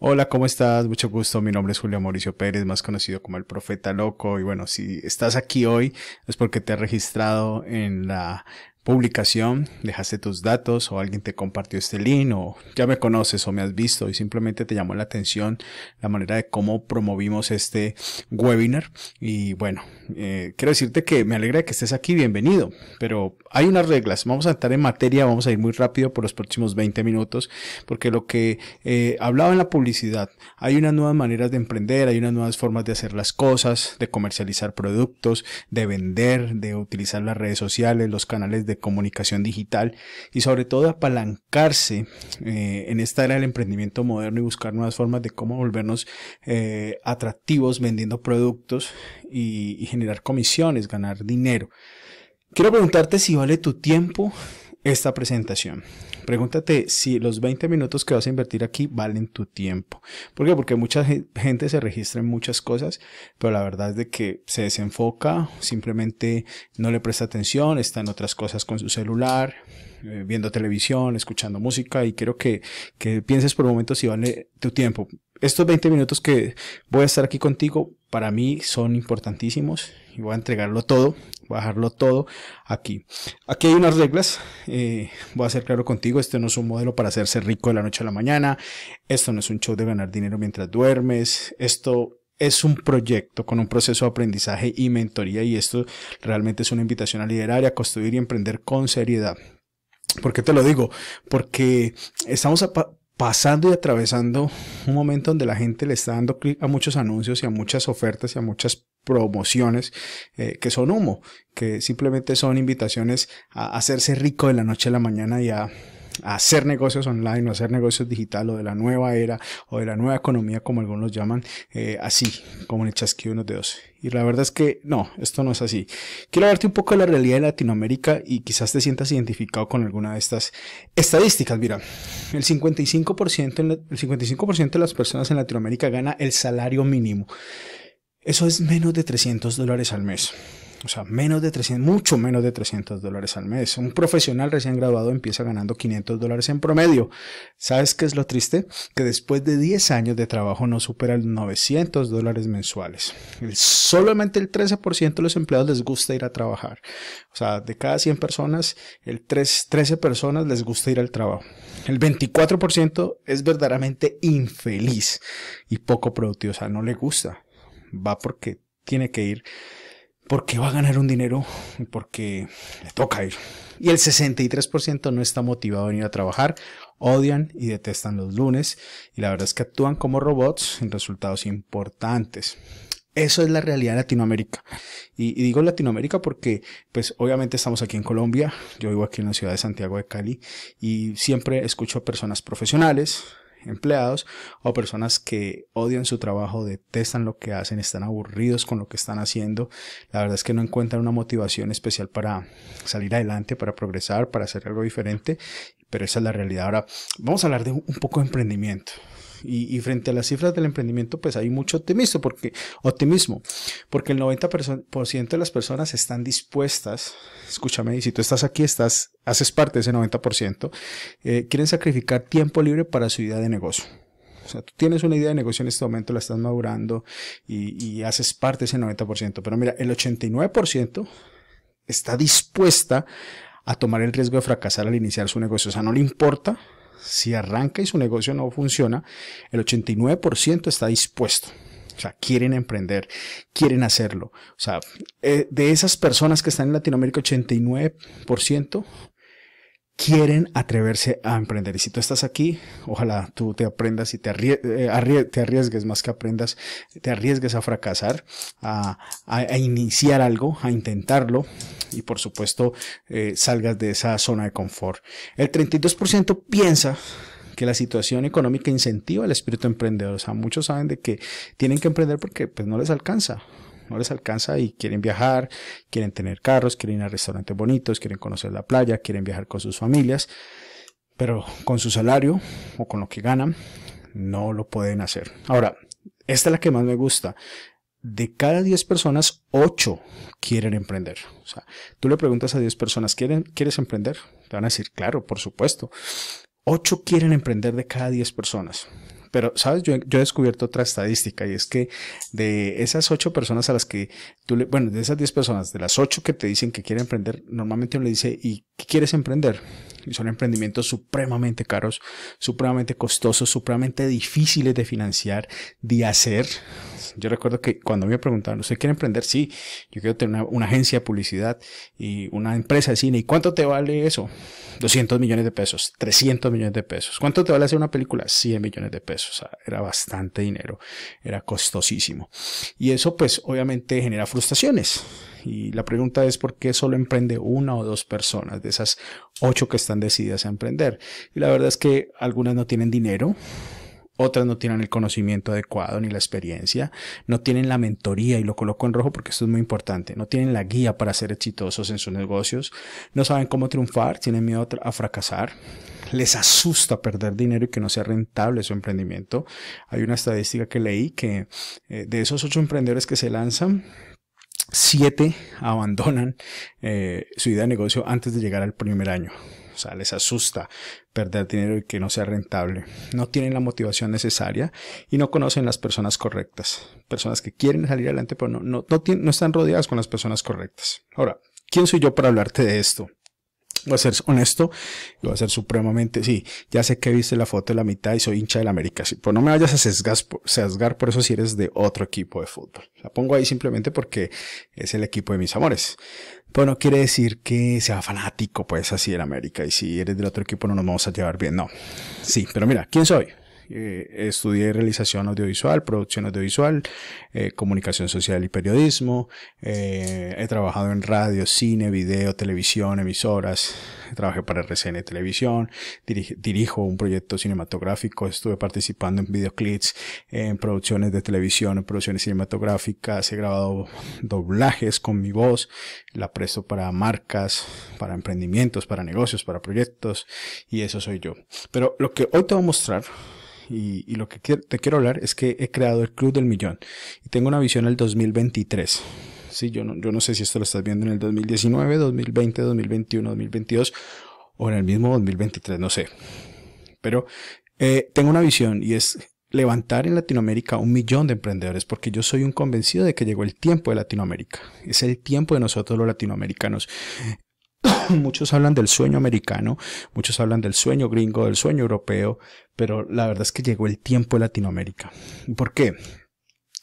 Hola, ¿cómo estás? Mucho gusto. Mi nombre es Julio Mauricio Pérez, más conocido como el Profeta Loco. Y bueno, si estás aquí hoy es porque te he registrado en la publicación, dejaste tus datos o alguien te compartió este link o ya me conoces o me has visto y simplemente te llamó la atención la manera de cómo promovimos este webinar. Y bueno, eh, quiero decirte que me alegra que estés aquí, bienvenido, pero hay unas reglas, vamos a estar en materia, vamos a ir muy rápido por los próximos 20 minutos, porque lo que eh, hablaba en la publicidad, hay unas nuevas maneras de emprender, hay unas nuevas formas de hacer las cosas, de comercializar productos, de vender, de utilizar las redes sociales, los canales de comunicación digital y sobre todo apalancarse eh, en esta era del emprendimiento moderno y buscar nuevas formas de cómo volvernos eh, atractivos vendiendo productos y generar comisiones, ganar dinero. Quiero preguntarte si vale tu tiempo, esta presentación. Pregúntate si los 20 minutos que vas a invertir aquí valen tu tiempo. ¿Por qué? Porque mucha gente se registra en muchas cosas, pero la verdad es de que se desenfoca, simplemente no le presta atención, está en otras cosas con su celular, eh, viendo televisión, escuchando música y quiero que, que pienses por un momento si vale tu tiempo. Estos 20 minutos que voy a estar aquí contigo para mí son importantísimos y voy a entregarlo todo, voy a dejarlo todo aquí. Aquí hay unas reglas, eh, voy a ser claro contigo, este no es un modelo para hacerse rico de la noche a la mañana, esto no es un show de ganar dinero mientras duermes, esto es un proyecto con un proceso de aprendizaje y mentoría y esto realmente es una invitación a liderar a construir y emprender con seriedad. ¿Por qué te lo digo? Porque estamos pasando y atravesando un momento donde la gente le está dando clic a muchos anuncios y a muchas ofertas y a muchas promociones eh, que son humo, que simplemente son invitaciones a hacerse rico de la noche a la mañana y a hacer negocios online o hacer negocios digital o de la nueva era o de la nueva economía como algunos llaman eh, así como en el chasquido de unos y la verdad es que no esto no es así quiero hablarte un poco la realidad de Latinoamérica y quizás te sientas identificado con alguna de estas estadísticas mira el 55% el 55% de las personas en Latinoamérica gana el salario mínimo eso es menos de 300 dólares al mes o sea, menos de 300, mucho menos de 300 dólares al mes. Un profesional recién graduado empieza ganando 500 dólares en promedio. ¿Sabes qué es lo triste? Que después de 10 años de trabajo no supera los 900 dólares mensuales. Solamente el 13% de los empleados les gusta ir a trabajar. O sea, de cada 100 personas, el 3, 13 personas les gusta ir al trabajo. El 24% es verdaderamente infeliz y poco productivo. O sea, no le gusta. Va porque tiene que ir porque va a ganar un dinero porque le toca ir. Y el 63% no está motivado a ir a trabajar, odian y detestan los lunes y la verdad es que actúan como robots en resultados importantes. Eso es la realidad de Latinoamérica. Y, y, digo Latinoamérica porque, pues, obviamente estamos aquí en Colombia. Yo vivo aquí en la ciudad de Santiago de Cali y siempre escucho a personas profesionales, empleados o personas que odian su trabajo, detestan lo que hacen, están aburridos con lo que están haciendo. La verdad es que no encuentran una motivación especial para salir adelante, para progresar, para hacer algo diferente, pero esa es la realidad. Ahora, vamos a hablar de un poco de emprendimiento. Y, frente a las cifras del emprendimiento, pues hay mucho optimismo, porque, optimismo, porque el 90% de las personas están dispuestas, escúchame, y si tú estás aquí, estás, haces parte de ese 90%, eh, quieren sacrificar tiempo libre para su idea de negocio. O sea, tú tienes una idea de negocio en este momento, la estás madurando y, y haces parte de ese 90%. Pero mira, el 89% está dispuesta a tomar el riesgo de fracasar al iniciar su negocio. O sea, no le importa si arranca y su negocio no funciona, el 89% está dispuesto. O sea, quieren emprender, quieren hacerlo. O sea, eh, de esas personas que están en Latinoamérica, 89% quieren atreverse a emprender. Y si tú estás aquí, ojalá tú te aprendas y te, eh, arriesgues, más que aprendas, te arriesgues a fracasar, a, iniciar algo, a intentarlo y por supuesto eh, salgas de esa zona de confort. El 32% piensa que la situación económica incentiva el espíritu emprendedor. O sea, muchos saben de que tienen que emprender porque pues, no les alcanza no les alcanza y quieren viajar, quieren tener carros, quieren ir a restaurantes bonitos, quieren conocer la playa, quieren viajar con sus familias, pero con su salario o con lo que ganan, no lo pueden hacer. Ahora, esta es la que más me gusta. De cada 10 personas, 8 quieren emprender. O sea, tú le preguntas a 10 personas, ¿quieren, ¿quieres emprender? Te van a decir, claro, por supuesto. 8 quieren emprender de cada 10 personas. Pero, ¿sabes? Yo, yo, he descubierto otra estadística y es que de esas ocho personas a las que tú le, bueno, de esas diez personas, de las ocho que te dicen que quieren emprender, normalmente uno le dice, ¿y qué quieres emprender? y son emprendimientos supremamente caros, supremamente costosos, supremamente difíciles de financiar, de hacer. Yo recuerdo que cuando me preguntaron, ¿usted quiere emprender? Sí, yo quiero tener una, agencia de publicidad y una empresa de cine. ¿Y cuánto te vale eso? 200 millones de pesos, 300 millones de pesos. ¿Cuánto te vale hacer una película? 100 millones de pesos. era bastante dinero, era costosísimo. Y eso pues obviamente genera frustraciones y la pregunta es por qué solo emprende una o dos personas de esas ocho que están decididas a emprender. Y la verdad es que algunas no tienen dinero, otras no tienen el conocimiento adecuado ni la experiencia, no tienen la mentoría, y lo coloco en rojo porque esto es muy importante, no tienen la guía para ser exitosos en sus negocios, no saben cómo triunfar, tienen miedo a fracasar, les asusta perder dinero y que no sea rentable su emprendimiento. Hay una estadística que leí que eh, de esos ocho emprendedores que se lanzan, siete abandonan eh, su idea de negocio antes de llegar al primer año. O sea, les asusta perder dinero y que no sea rentable. No tienen la motivación necesaria y no conocen las personas correctas. Personas que quieren salir adelante, pero no, no, no están rodeadas con las personas correctas. Ahora, ¿quién soy yo para hablarte de esto? voy a ser honesto voy a ser supremamente, sí, ya sé que viste la foto de la mitad y soy hincha del América, sí, pues no me vayas a sesgar, por eso si eres de otro equipo de fútbol. La pongo ahí simplemente porque es el equipo de mis amores. pues no quiere decir que sea fanático, pues así del América y si eres del otro equipo no nos vamos a llevar bien, no. Sí, pero mira, ¿quién soy? Eh, estudié realización audiovisual, producción audiovisual, eh, comunicación social y periodismo. Eh, he trabajado en radio, cine, video, televisión, emisoras. Trabajé para RCN Televisión. dirijo un proyecto cinematográfico. Estuve participando en videoclips, en producciones de televisión, en producciones cinematográficas. He grabado doblajes con mi voz. La presto para marcas, para emprendimientos, para negocios, para proyectos. Y eso soy yo. Pero lo que hoy te voy a mostrar y, lo que te quiero hablar es que he creado el Club del Millón y tengo una visión el 2023. Sí, yo, no, yo no sé si esto lo estás viendo en el 2019, 2020, 2021, 2022 o en el mismo 2023, no sé. Pero eh, tengo una visión y es levantar en Latinoamérica un millón de emprendedores, porque yo soy un convencido de que llegó el tiempo de Latinoamérica. Es el tiempo de nosotros los latinoamericanos. muchos hablan del sueño americano, muchos hablan del sueño gringo, del sueño europeo, pero la verdad es que llegó el tiempo de Latinoamérica. ¿Por qué?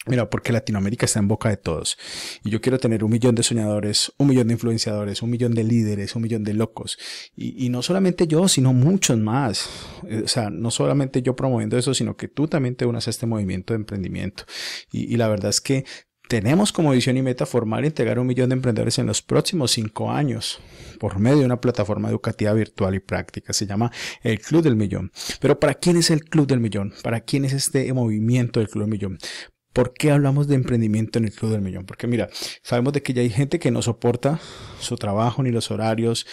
Mira, porque Latinoamérica está en boca de todos. Y yo quiero tener un millón de soñadores, un millón de influenciadores, un millón de líderes, un millón de locos. Y, no solamente yo, sino muchos más. Eh, o sea, no solamente yo promoviendo eso, sino que tú también te unas a este movimiento de emprendimiento. y la verdad es que tenemos como visión y meta formar e integrar un millón de emprendedores en los próximos cinco años por medio de una plataforma educativa virtual y práctica. Se llama el Club del Millón. Pero ¿para quién es el Club del Millón? ¿Para quién es este movimiento del Club del Millón? ¿Por qué hablamos de emprendimiento en el Club del Millón? Porque mira, sabemos de que ya hay gente que no soporta su trabajo ni los horarios,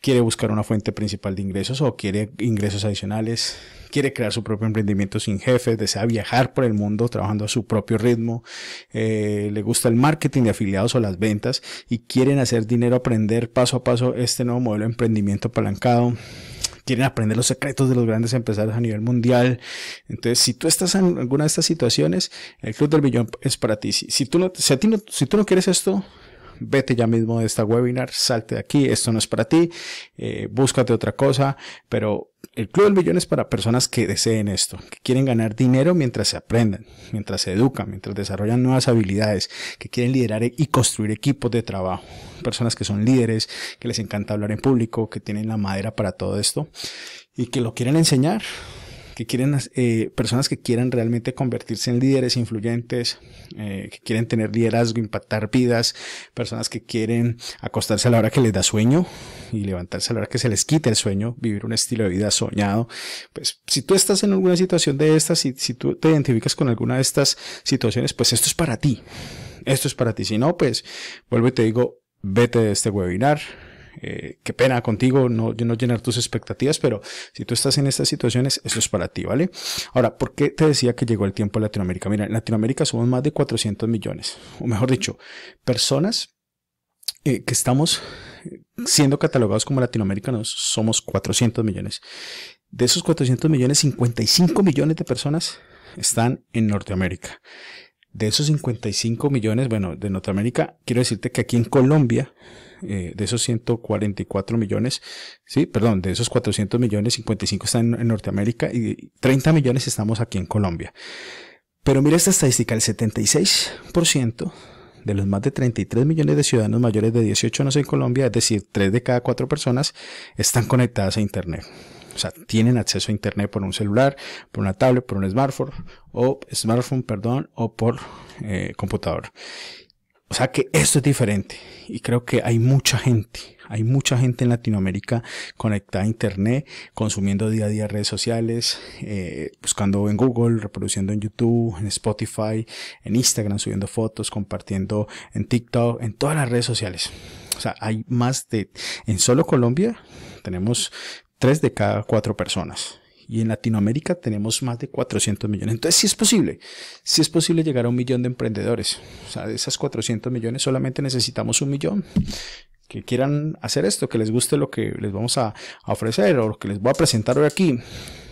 quiere buscar una fuente principal de ingresos o quiere ingresos adicionales, quiere crear su propio emprendimiento sin jefe, desea viajar por el mundo trabajando a su propio ritmo, eh, le gusta el marketing de afiliados o las ventas y quieren hacer dinero, aprender paso a paso este nuevo modelo de emprendimiento apalancado. Quieren aprender los secretos de los grandes empresarios a nivel mundial. Entonces, si tú estás en alguna de estas situaciones, el Club del Billón es para ti. tú si, no, si tú no quieres esto, vete ya mismo de esta webinar, salte de aquí, esto no es para ti, eh, búscate otra cosa, pero el Club del Millón es para personas que deseen esto, que quieren ganar dinero mientras se aprenden, mientras se educan, mientras desarrollan nuevas habilidades, que quieren liderar y construir equipos de trabajo, personas que son líderes, que les encanta hablar en público, que tienen la madera para todo esto y que lo quieren enseñar que quieren, eh, personas que quieran realmente convertirse en líderes influyentes, eh, que quieren tener liderazgo, impactar vidas, personas que quieren acostarse a la hora que les da sueño y levantarse a la hora que se les quite el sueño, vivir un estilo de vida soñado. Pues si tú estás en alguna situación de estas, si, si tú te identificas con alguna de estas situaciones, pues esto es para ti. Esto es para ti. Si no, pues vuelvo y te digo, vete de este webinar eh, qué pena contigo, no, llenar tus expectativas, pero si tú estás en estas situaciones, eso es para ti, ¿vale? Ahora, ¿por qué te decía que llegó el tiempo a Latinoamérica? Mira, en Latinoamérica somos más de 400 millones, o mejor dicho, personas eh, que estamos eh, siendo catalogados como latinoamericanos, somos 400 millones. De esos 400 millones, 55 millones de personas están en Norteamérica de esos 55 millones, bueno, de Norteamérica, quiero decirte que aquí en Colombia, eh, de esos 144 millones, sí, perdón, de esos 400 millones, 55 están en, en Norteamérica y 30 millones estamos aquí en Colombia. Pero mira esta estadística, el 76% de los más de 33 millones de ciudadanos mayores de 18 años en Colombia, es decir, 3 de cada 4 personas, están conectadas a Internet. O sea, tienen acceso a Internet por un celular, por una tablet, por un smartphone o smartphone, perdón, o por eh, computador. O sea que esto es diferente y creo que hay mucha gente, hay mucha gente en Latinoamérica conectada a Internet, consumiendo día a día redes sociales, eh, buscando en Google, reproduciendo en YouTube, en Spotify, en Instagram, subiendo fotos, compartiendo en TikTok, en todas las redes sociales. O sea, hay más de, en solo Colombia tenemos tres de cada cuatro personas. Y en Latinoamérica tenemos más de 400 millones. Entonces, si es posible, si es posible llegar a un millón de emprendedores. O sea, de esas 400 millones solamente necesitamos un millón que quieran hacer esto, que les guste lo que les vamos a, a ofrecer o lo que les voy a presentar hoy aquí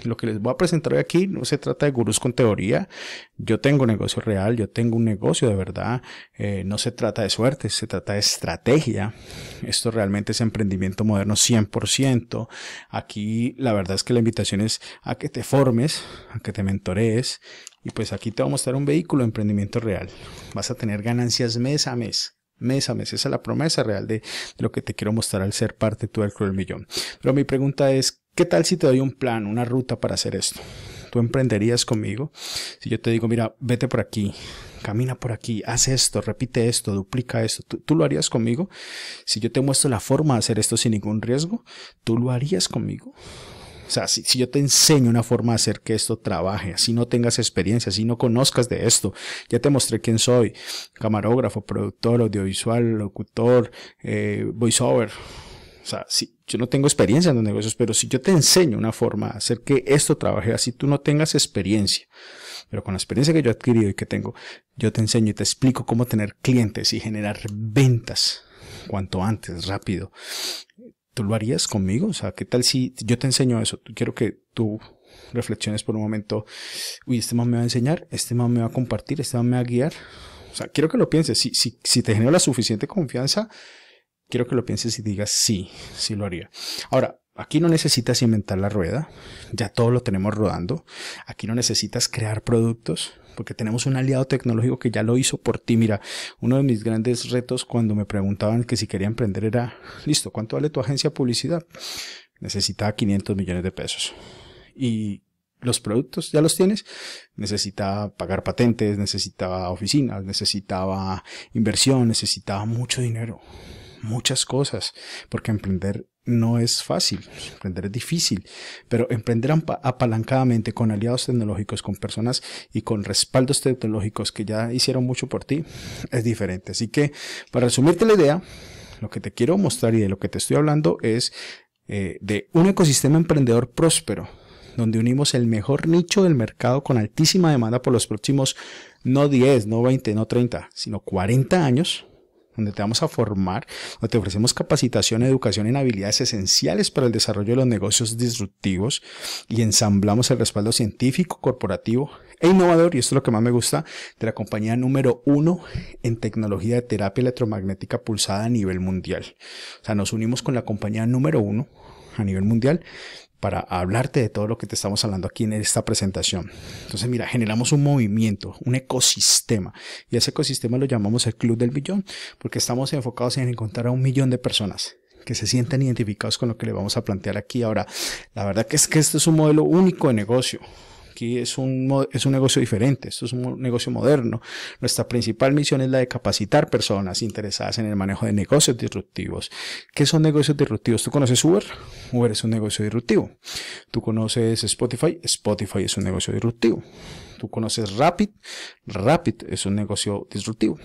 lo que les voy a presentar hoy aquí no se trata de gurús con teoría. Yo tengo negocio real, yo tengo un negocio de verdad. Eh, no se trata de suerte, se trata de estrategia. Esto realmente es emprendimiento moderno 100%. Aquí la verdad es que la invitación es a que te formes, a que te mentorees. Y pues aquí te voy a mostrar un vehículo de emprendimiento real. Vas a tener ganancias mes a mes mes a mes. Esa es la promesa real de, lo que te quiero mostrar al ser parte tú del Club Millón. Pero mi pregunta es, ¿Qué tal si te doy un plan, una ruta para hacer esto? ¿Tú emprenderías conmigo? Si yo te digo, mira, vete por aquí, camina por aquí, haz esto, repite esto, duplica esto, ¿tú, lo harías conmigo? Si yo te muestro la forma de hacer esto sin ningún riesgo, ¿tú lo harías conmigo? O sea, si, yo te enseño una forma de hacer que esto trabaje, si no tengas experiencia, si no conozcas de esto, ya te mostré quién soy, camarógrafo, productor, audiovisual, locutor, eh, voiceover. O sea, sí yo no tengo experiencia en los negocios, pero si yo te enseño una forma de hacer que esto trabaje así, tú no tengas experiencia, pero con la experiencia que yo he adquirido y que tengo, yo te enseño y te explico cómo tener clientes y generar ventas cuanto antes, rápido. ¿Tú lo harías conmigo? O sea, ¿qué tal si yo te enseño eso? Quiero que tú reflexiones por un momento, uy, este man me va a enseñar, este man me va a compartir, este man me va a guiar. O sea, quiero que lo pienses. Si, si, si te genera la suficiente confianza, quiero que lo pienses y digas sí, sí lo haría. Ahora, aquí no necesitas inventar la rueda, ya todo lo tenemos rodando. Aquí no necesitas crear productos, porque tenemos un aliado tecnológico que ya lo hizo por ti. Mira, uno de mis grandes retos cuando me preguntaban que si quería emprender era, listo, ¿cuánto vale tu agencia publicidad? Necesitaba 500 millones de pesos. Y los productos ya los tienes, necesitaba pagar patentes, necesitaba oficinas, necesitaba inversión, necesitaba mucho dinero muchas cosas, porque emprender no es fácil, emprender es difícil, pero emprender apalancadamente con aliados tecnológicos, con personas y con respaldos tecnológicos que ya hicieron mucho por ti, es diferente. Así que, para resumirte la idea, lo que te quiero mostrar y de lo que te estoy hablando es eh, de un ecosistema emprendedor próspero, donde unimos el mejor nicho del mercado con altísima demanda por los próximos no 10, no 20, no 30, sino 40 años donde te vamos a formar, donde te ofrecemos capacitación, educación en habilidades esenciales para el desarrollo de los negocios disruptivos y ensamblamos el respaldo científico, corporativo e innovador, y esto es lo que más me gusta, de la compañía número uno en tecnología de terapia electromagnética pulsada a nivel mundial. O sea, nos unimos con la compañía número uno a nivel mundial para hablarte de todo lo que te estamos hablando aquí en esta presentación. Entonces, mira, generamos un movimiento, un ecosistema. Y ese ecosistema lo llamamos el Club del Millón, porque estamos enfocados en encontrar a un millón de personas que se sientan identificados con lo que le vamos a plantear aquí. Ahora, la verdad que es que este es un modelo único de negocio. Aquí es un, es un negocio diferente, es un negocio moderno. Nuestra principal misión es la de capacitar personas interesadas en el manejo de negocios disruptivos. ¿Qué son negocios disruptivos? ¿Tú conoces Uber? Uber es un negocio disruptivo. ¿Tú conoces Spotify? Spotify es un negocio disruptivo. ¿Tú conoces Rapid? Rapid es un negocio disruptivo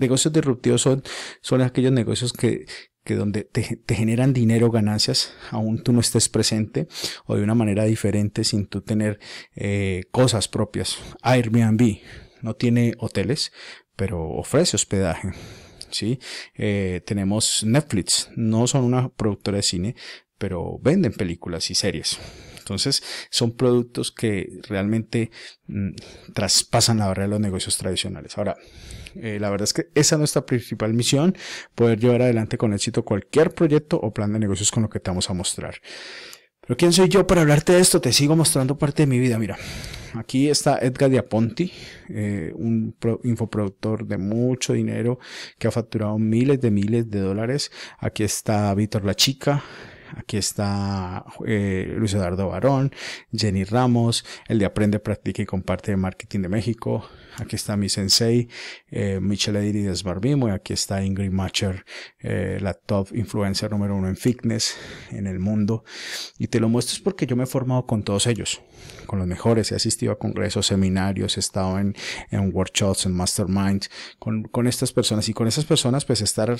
negocios disruptivos son, son aquellos negocios que, donde te, generan dinero, ganancias, aún tú no estés presente o de una manera diferente sin tú tener eh, cosas propias. Airbnb no tiene hoteles, pero ofrece hospedaje. ¿sí? Eh, tenemos Netflix, no son una productora de cine, pero venden películas y series. Entonces, son productos que realmente mm, traspasan la barrera de los negocios tradicionales. Ahora, eh, la verdad es que esa es nuestra principal misión, poder llevar adelante con éxito cualquier proyecto o plan de negocios con lo que te vamos a mostrar. Pero ¿quién soy yo para hablarte de esto? Te sigo mostrando parte de mi vida. Mira, aquí está Edgar Diaponti, eh, un infoproductor de mucho dinero que ha facturado miles de miles de dólares. Aquí está Víctor La Chica, Aquí está eh, Luis Eduardo Barón, Jenny Ramos, el de Aprende, Practica y Comparte de Marketing de México. Aquí está mi sensei, eh, Michelle Edirides Barbimo. Y aquí está Ingrid Macher, eh, la top influencer número uno en fitness en el mundo. Y te lo muestro es porque yo me he formado con todos ellos, con los mejores. He asistido a congresos, seminarios, he estado en, workshops, en masterminds, con, estas personas. Y con esas personas, pues estar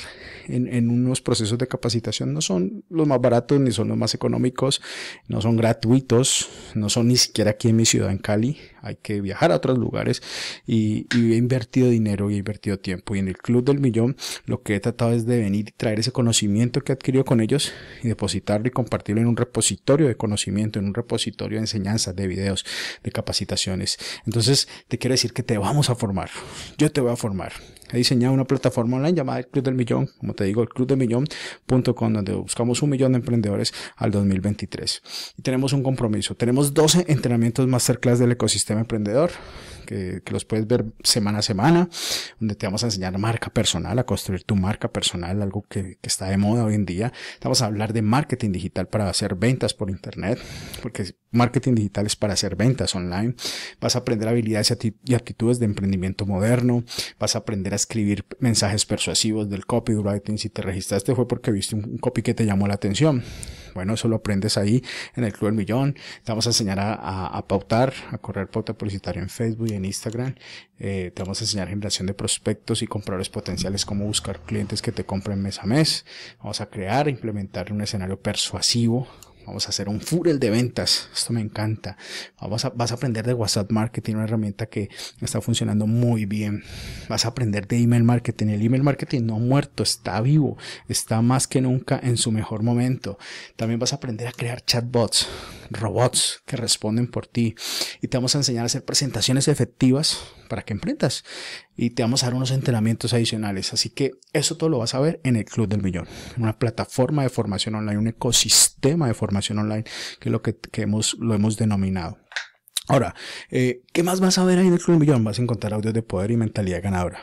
en, en unos procesos de capacitación no son los más baratos ni son los más económicos, no son gratuitos, no son ni siquiera aquí en mi ciudad, en Cali hay que viajar a otros lugares y, he invertido dinero y he invertido tiempo. Y en el Club del Millón lo que he tratado es de venir y traer ese conocimiento que he adquirido con ellos y depositarlo y compartirlo en un repositorio de conocimiento, en un repositorio de enseñanzas, de videos, de capacitaciones. Entonces te quiero decir que te vamos a formar. Yo te voy a formar. He diseñado una plataforma online llamada el Club del Millón, como te digo, el Club del Millón.com, donde buscamos un millón de emprendedores al 2023. Y tenemos un compromiso. Tenemos 12 entrenamientos masterclass del ecosistema emprendedor que, los puedes ver semana a semana, donde te vamos a enseñar marca personal, a construir tu marca personal, algo que, está de moda hoy en día. vamos a hablar de marketing digital para hacer ventas por Internet, porque marketing digital es para hacer ventas online. Vas a aprender habilidades y actitudes de emprendimiento moderno. Vas a aprender a escribir mensajes persuasivos del copywriting. Si te registraste fue porque viste un copy que te llamó la atención. Bueno, eso lo aprendes ahí en el Club del Millón. Te vamos a enseñar a, a pautar, a correr pauta publicitaria en Facebook, en Instagram. Eh, te vamos a enseñar generación de prospectos y compradores potenciales, cómo buscar clientes que te compren mes a mes. Vamos a crear, e implementar un escenario persuasivo vamos a hacer un furel de ventas, esto me encanta, vamos vas a aprender de WhatsApp Marketing, una herramienta que está funcionando muy bien, vas a aprender de email marketing, el email marketing no ha muerto, está vivo, está más que nunca en su mejor momento, también vas a aprender a crear chatbots, robots que responden por ti y te vamos a enseñar a hacer presentaciones efectivas para que emprendas y te vamos a dar unos entrenamientos adicionales. Así que eso todo lo vas a ver en el Club del Millón, una plataforma de formación online, un ecosistema de formación online, que es lo que, hemos, lo hemos denominado. Ahora, eh, ¿qué más vas a ver ahí en el Club del Millón? Vas a encontrar audios de poder y mentalidad ganadora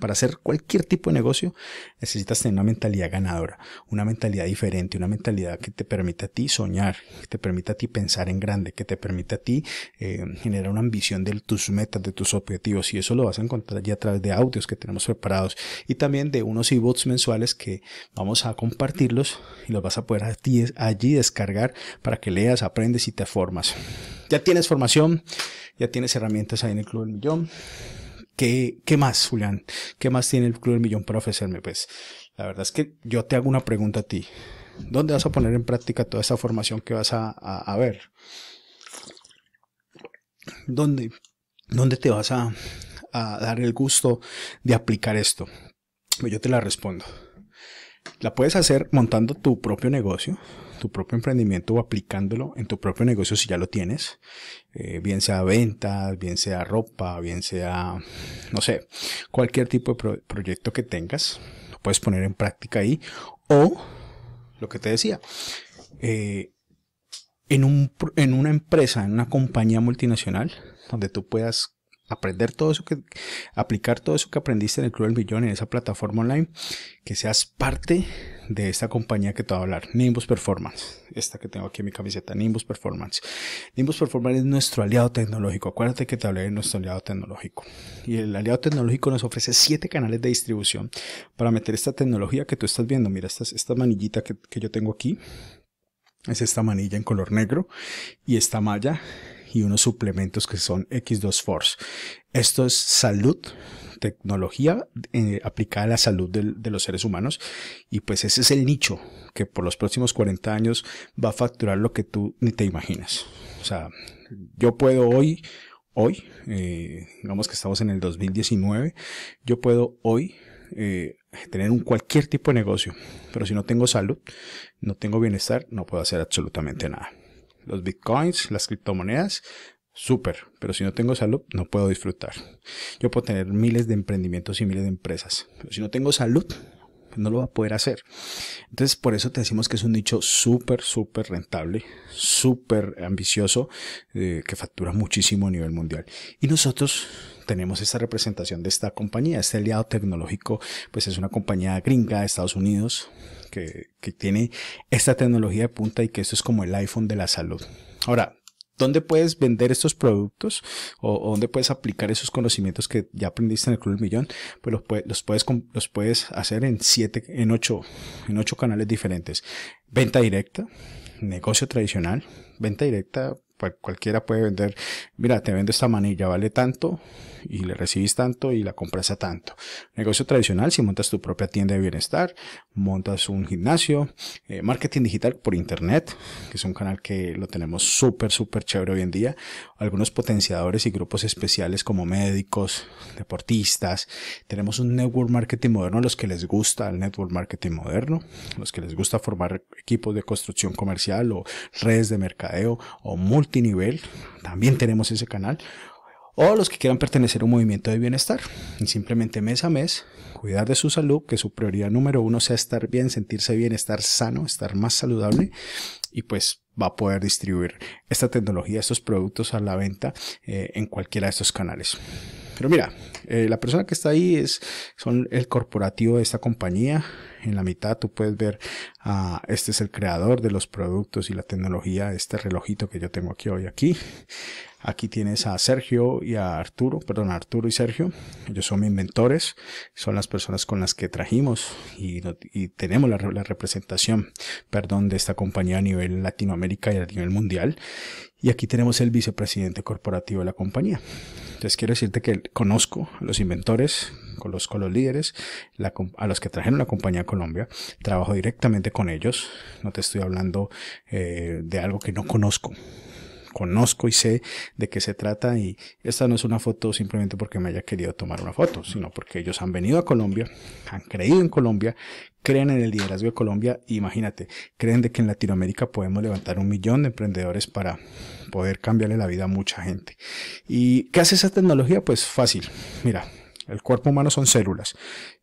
para hacer cualquier tipo de negocio necesitas tener una mentalidad ganadora, una mentalidad diferente, una mentalidad que te permita a ti soñar, que te permita a ti pensar en grande, que te permita a ti eh, generar una ambición de tus metas, de tus objetivos. Y eso lo vas a encontrar ya a través de audios que tenemos preparados y también de unos e mensuales que vamos a compartirlos y los vas a poder allí descargar para que leas, aprendes y te formas. Ya tienes formación, ya tienes herramientas ahí en el Club del Millón. ¿Qué, más, Julián? ¿Qué más tiene el Club del Millón para ofrecerme? Pues la verdad es que yo te hago una pregunta a ti. ¿Dónde vas a poner en práctica toda esa formación que vas a, ver? ¿Dónde, ¿Dónde te vas a, a dar el gusto de aplicar esto? Pues yo te la respondo. La puedes hacer montando tu propio negocio, tu propio emprendimiento o aplicándolo en tu propio negocio si ya lo tienes, eh, bien sea ventas, bien sea ropa, bien sea, no sé, cualquier tipo de proyecto que tengas, lo puedes poner en práctica ahí o lo que te decía, eh, en, en una empresa, en una compañía multinacional, donde tú puedas aprender todo eso que, aplicar todo eso que aprendiste en el Club del Millón, en esa plataforma online, que seas parte de esta compañía que te va a hablar, Nimbus Performance, esta que tengo aquí en mi camiseta, Nimbus Performance. Nimbus Performance es nuestro aliado tecnológico, acuérdate que te hablé de nuestro aliado tecnológico. Y el aliado tecnológico nos ofrece siete canales de distribución para meter esta tecnología que tú estás viendo, mira, esta, esta manillita que, que yo tengo aquí, es esta manilla en color negro y esta malla y unos suplementos que son X2 Force. Esto es salud, tecnología eh, aplicada a la salud de los seres humanos y pues ese es el nicho que por los próximos 40 años va a facturar lo que tú ni te imaginas. O sea, yo puedo hoy, hoy, eh, digamos que estamos en el 2019, yo puedo hoy eh, tener un cualquier tipo de negocio, pero si no tengo salud, no tengo bienestar, no puedo hacer absolutamente nada los bitcoins, las criptomonedas, súper, pero si no tengo salud no puedo disfrutar. Yo puedo tener miles de emprendimientos y miles de empresas, pero si no tengo salud no lo va a poder hacer. Entonces, por eso te decimos que es un nicho súper, súper rentable, súper ambicioso, eh, que factura muchísimo a nivel mundial. Y nosotros tenemos esta representación de esta compañía, este aliado tecnológico, pues es una compañía gringa de Estados Unidos que, que tiene esta tecnología de punta y que esto es como el iPhone de la salud. Ahora, ¿Dónde puedes vender estos productos o, dónde puedes aplicar esos conocimientos que ya aprendiste en el Club del Millón? Pues los, los, puedes, los puedes hacer en siete, en ocho, en ocho canales diferentes. Venta directa, negocio tradicional, venta directa cualquiera puede vender, mira, te vendo esta manilla, vale tanto y le recibís tanto y la compras a tanto. Negocio tradicional, si montas tu propia tienda de bienestar, montas un gimnasio, eh, marketing digital por internet, que es un canal que lo tenemos súper, súper chévere hoy en día. Algunos potenciadores y grupos especiales como médicos, deportistas. Tenemos un network marketing moderno a los que les gusta el network marketing moderno, los que les gusta formar equipos de construcción comercial o redes de mercadeo o nivel también tenemos ese canal, o los que quieran pertenecer a un movimiento de bienestar y simplemente mes a mes cuidar de su salud, que su prioridad número uno sea estar bien, sentirse bien, estar sano, estar más saludable y pues va a poder distribuir esta tecnología, estos productos a la venta eh, en cualquiera de estos canales. Pero mira, eh, la persona que está ahí es son el corporativo de esta compañía. En la mitad tú puedes ver, a ah, este es el creador de los productos y la tecnología, este relojito que yo tengo aquí hoy aquí. Aquí tienes a Sergio y a Arturo, perdón, a Arturo y Sergio. Ellos son inventores son las personas con las que trajimos y, tenemos la, la, representación, perdón, de esta compañía a nivel Latinoamérica y a nivel mundial. Y aquí tenemos el vicepresidente corporativo de la compañía. Entonces quiero decirte que conozco a los inventores, conozco a los líderes, a los que trajeron la compañía a Colombia, trabajo directamente con ellos, no te estoy hablando eh, de algo que no conozco conozco y sé de qué se trata y esta no es una foto simplemente porque me haya querido tomar una foto, sino porque ellos han venido a Colombia, han creído en Colombia, creen en el liderazgo de Colombia, y imagínate, creen de que en Latinoamérica podemos levantar un millón de emprendedores para poder cambiarle la vida a mucha gente. ¿Y qué hace esa tecnología? Pues fácil, mira. El cuerpo humano son células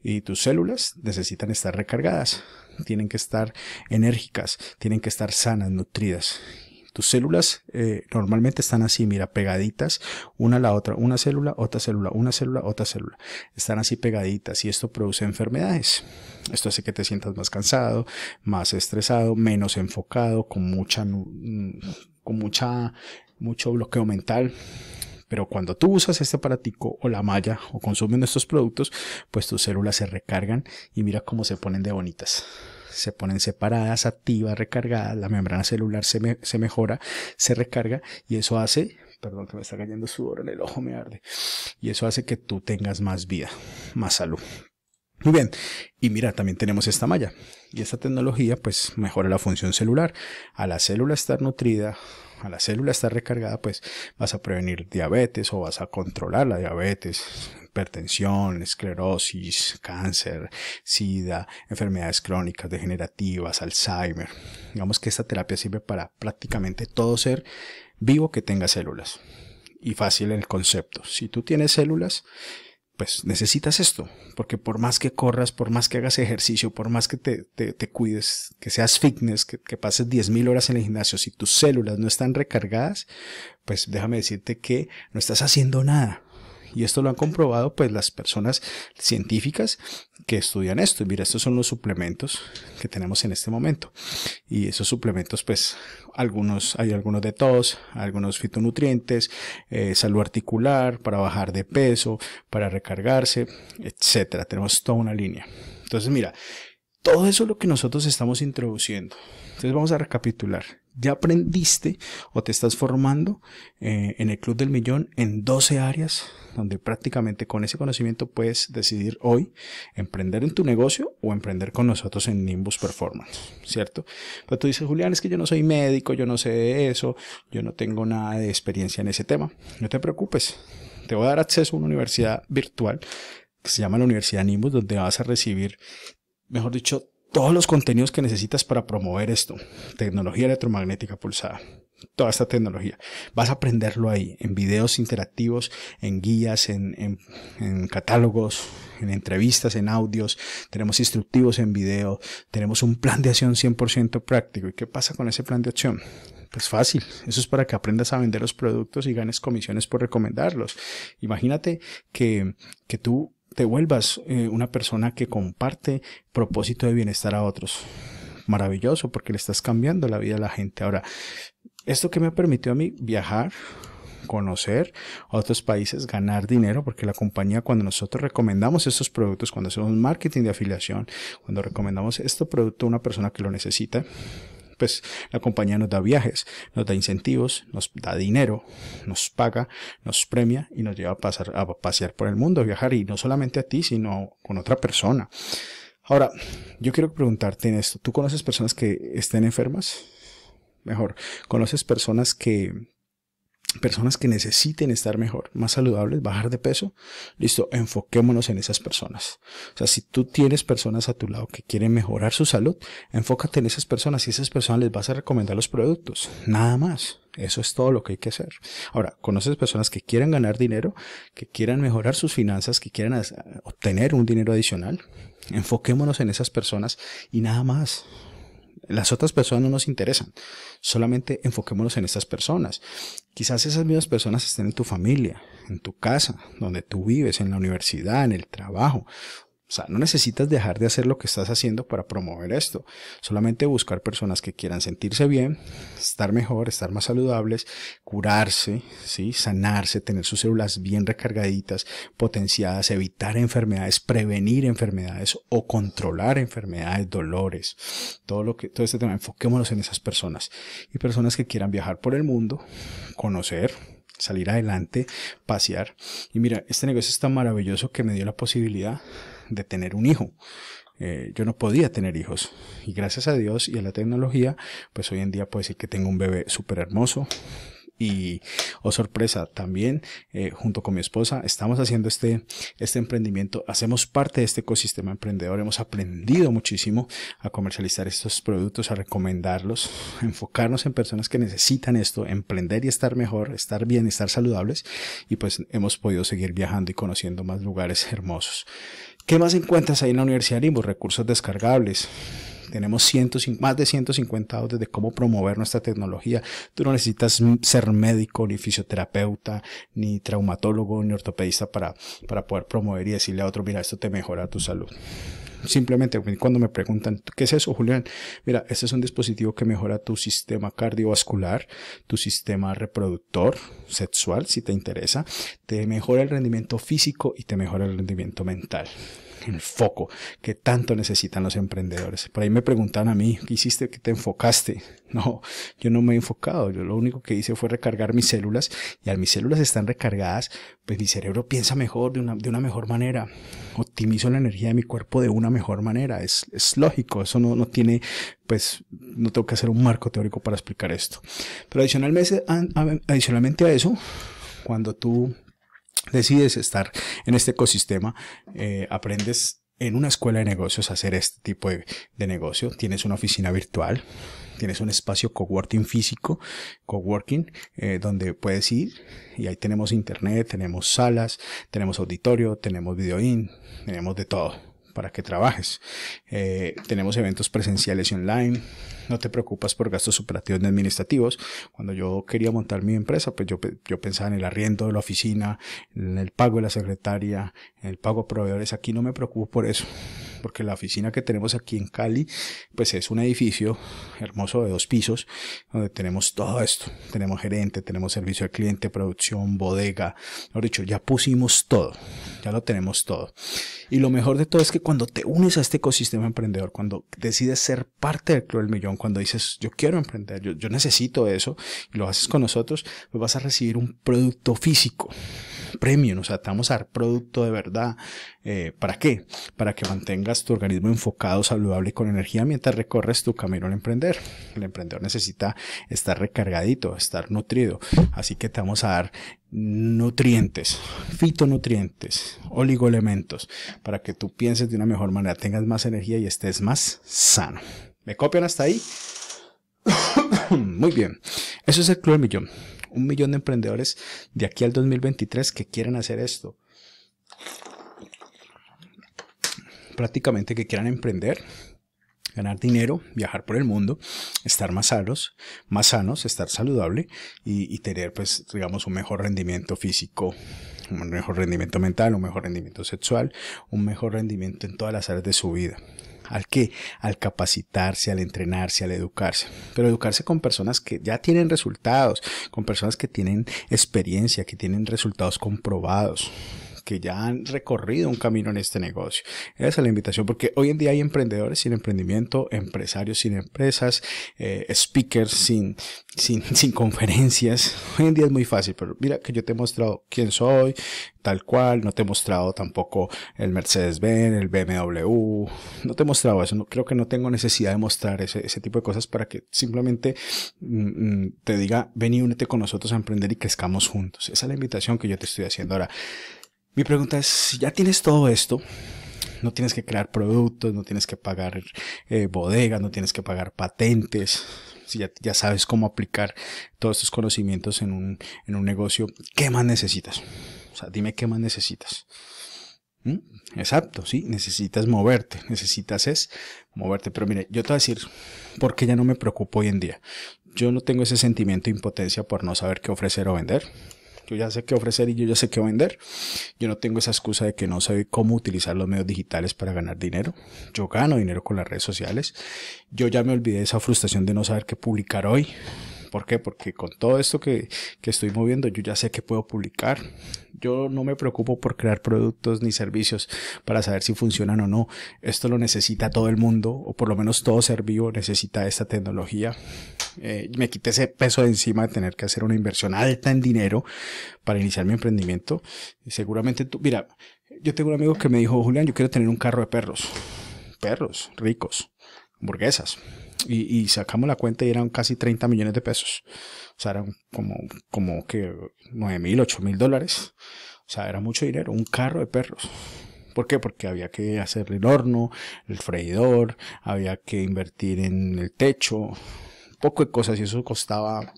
y tus células necesitan estar recargadas, tienen que estar enérgicas, tienen que estar sanas, nutridas tus células eh, normalmente están así, mira, pegaditas, una a la otra, una célula, otra célula, una célula, otra célula. Están así pegaditas y esto produce enfermedades. Esto hace que te sientas más cansado, más estresado, menos enfocado, con mucha, mm, con mucha, mucho bloqueo mental. Pero cuando tú usas este aparatico o la malla o consumen estos productos, pues tus células se recargan y mira cómo se ponen de bonitas se ponen separadas, activas, recargadas, la membrana celular se, mejora, se recarga y eso hace, perdón que me está cayendo sudor en el ojo, me arde, y eso hace que tú tengas más vida, más salud. Muy bien, y mira, también tenemos esta malla y esta tecnología pues mejora la función celular. A la célula estar nutrida, a la célula está recargada, pues vas a prevenir diabetes o vas a controlar la diabetes, hipertensión, esclerosis, cáncer, sida, enfermedades crónicas, degenerativas, Alzheimer. Digamos que esta terapia sirve para prácticamente todo ser vivo que tenga células. Y fácil el concepto. Si tú tienes células, pues necesitas esto, porque por más que corras, por más que hagas ejercicio, por más que te, te, cuides, que seas fitness, que, que pases 10.000 horas en el gimnasio, si tus células no están recargadas, pues déjame decirte que no estás haciendo nada. Y esto lo han comprobado pues las personas científicas que estudian esto. Y mira, estos son los suplementos que tenemos en este momento. Y esos suplementos pues algunos, hay algunos de todos algunos fitonutrientes, eh, salud articular, para bajar de peso, para recargarse, etcétera. Tenemos toda una línea. Entonces mira, todo eso es lo que nosotros estamos introduciendo. Entonces vamos a recapitular. Ya aprendiste o te estás formando eh, en el Club del Millón en 12 áreas donde prácticamente con ese conocimiento puedes decidir hoy emprender en tu negocio o emprender con nosotros en Nimbus Performance, ¿cierto? Pero tú dices, Julián, es que yo no soy médico, yo no sé de eso, yo no tengo nada de experiencia en ese tema. No te preocupes, te voy a dar acceso a una universidad virtual que se llama la Universidad Nimbus, donde vas a recibir mejor dicho, todos los contenidos que necesitas para promover esto. Tecnología electromagnética pulsada. Toda esta tecnología. Vas a aprenderlo ahí, en videos interactivos, en guías, en, en, en catálogos, en entrevistas, en audios. Tenemos instructivos en video. Tenemos un plan de acción 100% práctico. ¿Y qué pasa con ese plan de acción? Pues fácil, eso es para que aprendas a vender los productos y ganes comisiones por recomendarlos. Imagínate que, que tú te vuelvas eh, una persona que comparte propósito de bienestar a otros. Maravilloso, porque le estás cambiando la vida a la gente. Ahora, esto que me permitió a mí viajar, conocer a otros países, ganar dinero, porque la compañía cuando nosotros recomendamos estos productos, cuando hacemos marketing de afiliación, cuando recomendamos este producto a una persona que lo necesita, pues la compañía nos da viajes, nos da incentivos, nos da dinero, nos paga, nos premia y nos lleva a, pasar, a pasear por el mundo, a viajar y no solamente a ti, sino con otra persona. Ahora, yo quiero preguntarte en esto, ¿tú conoces personas que estén enfermas? Mejor, ¿conoces personas que personas que necesiten estar mejor, más saludables, bajar de peso, listo, enfoquémonos en esas personas. O sea, si tú tienes personas a tu lado que quieren mejorar su salud, enfócate en esas personas y esas personas les vas a recomendar los productos, nada más. Eso es todo lo que hay que hacer. Ahora, conoces personas que quieran ganar dinero, que quieran mejorar sus finanzas, que quieran obtener un dinero adicional. Enfoquémonos en esas personas y nada más. Las otras personas no nos interesan. Solamente enfoquémonos en estas personas. Quizás esas mismas personas estén en tu familia, en tu casa, donde tú vives, en la universidad, en el trabajo, o sea, no necesitas dejar de hacer lo que estás haciendo para promover esto. Solamente buscar personas que quieran sentirse bien, estar mejor, estar más saludables, curarse, ¿sí? sanarse, tener sus células bien recargaditas, potenciadas, evitar enfermedades, prevenir enfermedades o controlar enfermedades, dolores. Todo lo que todo este tema enfoquémonos en esas personas y personas que quieran viajar por el mundo, conocer, salir adelante, pasear. Y mira, este negocio es tan maravilloso que me dio la posibilidad de tener un hijo. Eh, yo no podía tener hijos y gracias a Dios y a la tecnología, pues hoy en día puedo decir que tengo un bebé súper hermoso, y, oh sorpresa, también eh, junto con mi esposa estamos haciendo este, este emprendimiento, hacemos parte de este ecosistema emprendedor, hemos aprendido muchísimo a comercializar estos productos, a recomendarlos, enfocarnos en personas que necesitan esto, emprender y estar mejor, estar bien, estar saludables y pues hemos podido seguir viajando y conociendo más lugares hermosos. ¿Qué más encuentras ahí en la Universidad de Limbo? Recursos descargables. Tenemos más de 150 audios de cómo promover nuestra tecnología. Tú no necesitas ser médico, ni fisioterapeuta, ni traumatólogo, ni ortopedista para, para poder promover y decirle a otro, mira, esto te mejora tu salud simplemente cuando me preguntan, ¿qué es eso, Julián? Mira, este es un dispositivo que mejora tu sistema cardiovascular, tu sistema reproductor, sexual, si te interesa, te mejora el rendimiento físico y te mejora el rendimiento mental el foco que tanto necesitan los emprendedores. Por ahí me preguntan a mí, ¿qué hiciste que te enfocaste? No, yo no me he enfocado, yo lo único que hice fue recargar mis células y al mis células están recargadas, pues mi cerebro piensa mejor, de una, mejor manera, optimizo la energía de mi cuerpo de una mejor manera, es, lógico, eso no, tiene, pues no tengo que hacer un marco teórico para explicar esto. Pero adicionalmente, adicionalmente a eso, cuando tú decides estar en este ecosistema, eh, aprendes en una escuela de negocios a hacer este tipo de, negocio. Tienes una oficina virtual, tienes un espacio coworking físico, coworking, eh, donde puedes ir y ahí tenemos internet, tenemos salas, tenemos auditorio, tenemos video in, tenemos de todo para que trabajes. Eh, tenemos eventos presenciales y online. No te preocupas por gastos operativos ni administrativos. Cuando yo quería montar mi empresa, pues yo, yo pensaba en el arriendo de la oficina, en el pago de la secretaria, el pago a proveedores. Aquí no me preocupo por eso, porque la oficina que tenemos aquí en Cali, pues es un edificio hermoso de dos pisos, donde tenemos todo esto. Tenemos gerente, tenemos servicio al cliente, producción, bodega. Lo dicho, ya pusimos todo, ya lo tenemos todo. Y lo mejor de todo es que cuando te unes a este ecosistema emprendedor, cuando decides ser parte del Club del Millón, cuando dices, yo quiero emprender, yo, yo necesito eso, y lo haces con nosotros, pues vas a recibir un producto físico premium, o sea, te vamos a dar producto de verdad. Eh, ¿Para qué? Para que mantengas tu organismo enfocado, saludable y con energía mientras recorres tu camino al emprender. El emprendedor necesita estar recargadito, estar nutrido. Así que te vamos a dar nutrientes, fitonutrientes, oligoelementos, para que tú pienses de una mejor manera, tengas más energía y estés más sano. ¿Me copian hasta ahí? Muy bien. Eso es el Club del Millón un millón de emprendedores de aquí al 2023 que quieren hacer esto. Prácticamente que quieran emprender, ganar dinero, viajar por el mundo, estar más sanos, más sanos, estar saludable y, y tener, pues, digamos, un mejor rendimiento físico un mejor rendimiento mental, un mejor rendimiento sexual, un mejor rendimiento en todas las áreas de su vida. ¿Al qué? Al capacitarse, al entrenarse, al educarse. Pero educarse con personas que ya tienen resultados, con personas que tienen experiencia, que tienen resultados comprobados que ya han recorrido un camino en este negocio. Esa es la invitación, porque hoy en día hay emprendedores sin emprendimiento, empresarios sin empresas, eh, speakers sin, sin, sin conferencias. Hoy en día es muy fácil, pero mira que yo te he mostrado quién soy, tal cual, no te he mostrado tampoco el Mercedes-Benz, el BMW, no te he mostrado eso, creo que no tengo necesidad de mostrar ese, ese tipo de cosas para que simplemente mm, mm, te diga, ven y únete con nosotros a emprender y crezcamos juntos. Esa es la invitación que yo te estoy haciendo ahora. Mi pregunta es, si ya tienes todo esto, no tienes que crear productos, no tienes que pagar eh, bodegas, no tienes que pagar patentes, si ya, sabes cómo aplicar todos estos conocimientos en un, negocio, ¿qué más necesitas? O sea, dime qué más necesitas. ¿Mm? Exacto, sí, necesitas moverte, necesitas es moverte. Pero mire, yo te voy a decir porque ya no me preocupo hoy en día. Yo no tengo ese sentimiento de impotencia por no saber qué ofrecer o vender. Yo ya sé qué ofrecer y yo ya sé qué vender. Yo no tengo esa excusa de que no sé cómo utilizar los medios digitales para ganar dinero. Yo gano dinero con las redes sociales. Yo ya me olvidé de esa frustración de no saber qué publicar hoy. ¿Por qué? Porque con todo esto que, estoy moviendo, yo ya sé que puedo publicar. Yo no me preocupo por crear productos ni servicios para saber si funcionan o no. Esto lo necesita todo el mundo, o por lo menos todo ser vivo necesita esta tecnología. Eh, me quité ese peso de encima de tener que hacer una inversión alta en dinero para iniciar mi emprendimiento. Y seguramente tú, mira, yo tengo un amigo que me dijo, Julián, yo quiero tener un carro de perros. Perros, ricos, hamburguesas y, sacamos la cuenta y eran casi 30 millones de pesos. O sea, eran como, como que 9 mil, 8 mil dólares. O sea, era mucho dinero, un carro de perros. ¿Por qué? Porque había que hacer el horno, el freidor, había que invertir en el techo, poco de cosas y eso costaba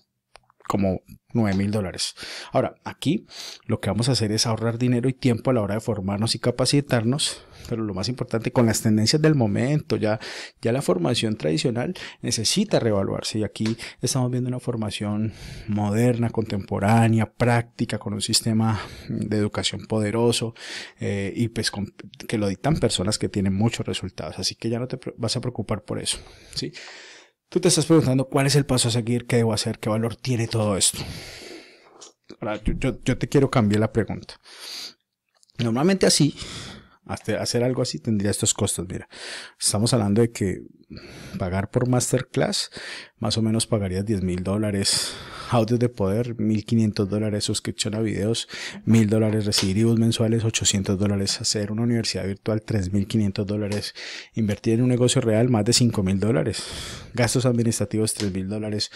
como 9 mil dólares. Ahora, aquí lo que vamos a hacer es ahorrar dinero y tiempo a la hora de formarnos y capacitarnos, pero lo más importante, con las tendencias del momento, ya, ya la formación tradicional necesita reevaluarse y aquí estamos viendo una formación moderna, contemporánea, práctica, con un sistema de educación poderoso eh, y pues que lo dictan personas que tienen muchos resultados, así que ya no te vas a preocupar por eso, ¿sí? Tú te estás preguntando cuál es el paso a seguir, qué debo hacer, qué valor tiene todo esto. Ahora, yo, yo, yo te quiero cambiar la pregunta. Normalmente así, hacer algo así tendría estos costos. Mira, estamos hablando de que pagar por masterclass, más o menos pagarías 10 mil dólares audios de poder, 1500 dólares suscripción a videos, 1000 dólares recibirivos mensuales, 800 dólares hacer una universidad virtual, 3500 dólares invertir en un negocio real, más de 5 mil dólares, gastos administrativos, 3 mil dólares,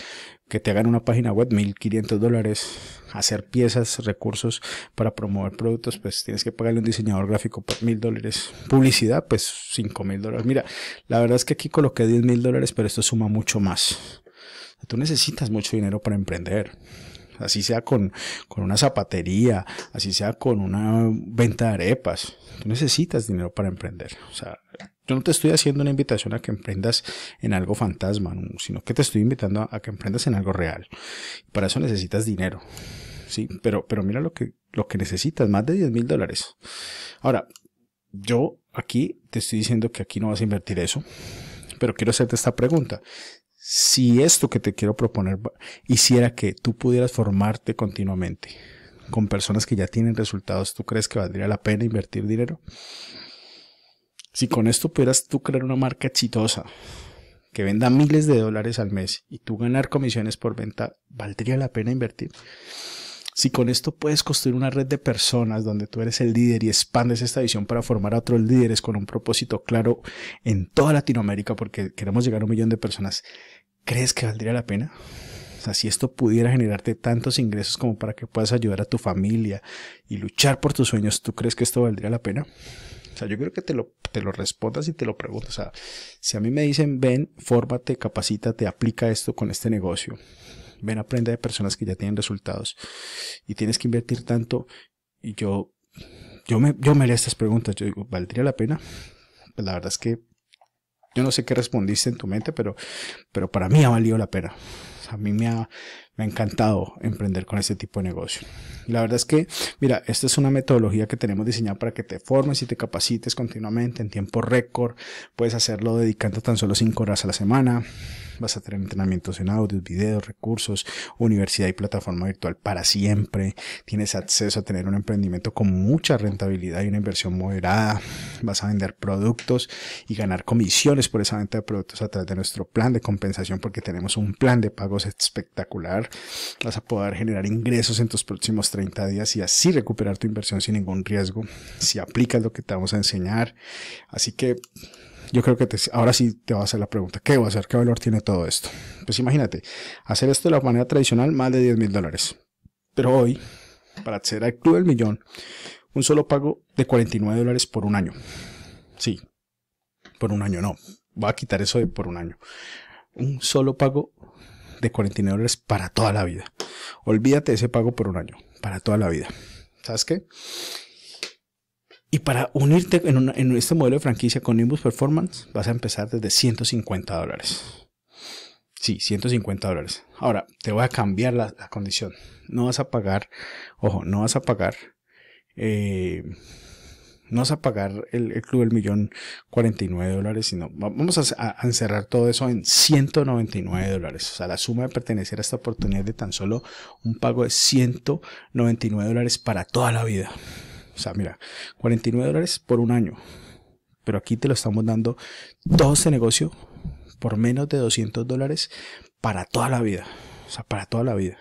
que te hagan una página web, 1500 dólares, hacer piezas, recursos para promover productos, pues tienes que pagarle un diseñador gráfico por mil dólares, publicidad, pues 5 mil dólares. Mira, la verdad es que aquí con que 10 mil dólares, pero esto suma mucho más. tú necesitas mucho dinero para emprender. Así sea con, una zapatería, así sea con una venta de arepas. Tú necesitas dinero para emprender. O sea, yo no te estoy haciendo una invitación a que emprendas en algo fantasma, sino que te estoy invitando a, que emprendas en algo real. Para eso necesitas dinero. Sí, pero, pero mira lo que, lo que necesitas, más de 10 mil dólares. Ahora, yo aquí te estoy diciendo que aquí no vas a invertir eso. Pero quiero hacerte esta pregunta. Si esto que te quiero proponer hiciera que tú pudieras formarte continuamente con personas que ya tienen resultados, ¿tú crees que valdría la pena invertir dinero? Si con esto pudieras tú crear una marca exitosa que venda miles de dólares al mes y tú ganar comisiones por venta, ¿valdría la pena invertir? Si con esto puedes construir una red de personas donde tú eres el líder y expandes esta visión para formar a otros líderes con un propósito claro en toda Latinoamérica, porque queremos llegar a un millón de personas, ¿crees que valdría la pena? O sea, si esto pudiera generarte tantos ingresos como para que puedas ayudar a tu familia y luchar por tus sueños, ¿tú crees que esto valdría la pena? O sea, yo creo que te lo, te lo respondas y te lo preguntas. O sea, si a mí me dicen, ven, fórmate, capacítate, aplica esto con este negocio ven, aprende de personas que ya tienen resultados y tienes que invertir tanto. Y yo, yo me, yo me estas preguntas, yo digo, ¿valdría la pena? Pues la verdad es que yo no sé qué respondiste en tu mente, pero, pero para mí ha valido la pena. a mí me ha, me ha encantado emprender con este tipo de negocio. La verdad es que, mira, esta es una metodología que tenemos diseñada para que te formes y te capacites continuamente en tiempo récord. Puedes hacerlo dedicando tan solo 5 horas a la semana. Vas a tener entrenamientos en audios, videos, recursos, universidad y plataforma virtual para siempre. Tienes acceso a tener un emprendimiento con mucha rentabilidad y una inversión moderada. Vas a vender productos y ganar comisiones por esa venta de productos a través de nuestro plan de compensación porque tenemos un plan de pagos espectacular vas a poder generar ingresos en tus próximos 30 días y así recuperar tu inversión sin ningún riesgo, si aplicas lo que te vamos a enseñar. Así que yo creo que ahora sí te va a hacer la pregunta, ¿qué va a hacer? ¿Qué valor tiene todo esto? Pues imagínate, hacer esto de la manera tradicional, más de 10 mil dólares. Pero hoy, para acceder al Club del Millón, un solo pago de 49 dólares por un año. Sí, por un año no. va a quitar eso de por un año. Un solo pago de 49 dólares para toda la vida. Olvídate de ese pago por un año, para toda la vida. ¿Sabes qué? Y para unirte en, este modelo de franquicia con Nimbus Performance, vas a empezar desde 150 dólares. Sí, 150 dólares. Ahora, te voy a cambiar la, la, condición. No vas a pagar, ojo, no vas a pagar eh, no vas a pagar el, el Club del Millón 49 dólares, sino vamos a, encerrar todo eso en 199 dólares. O sea, la suma de pertenecer a esta oportunidad de tan solo un pago de 199 dólares para toda la vida. O sea, mira, 49 dólares por un año. Pero aquí te lo estamos dando todo este negocio por menos de 200 dólares para toda la vida. O sea, para toda la vida.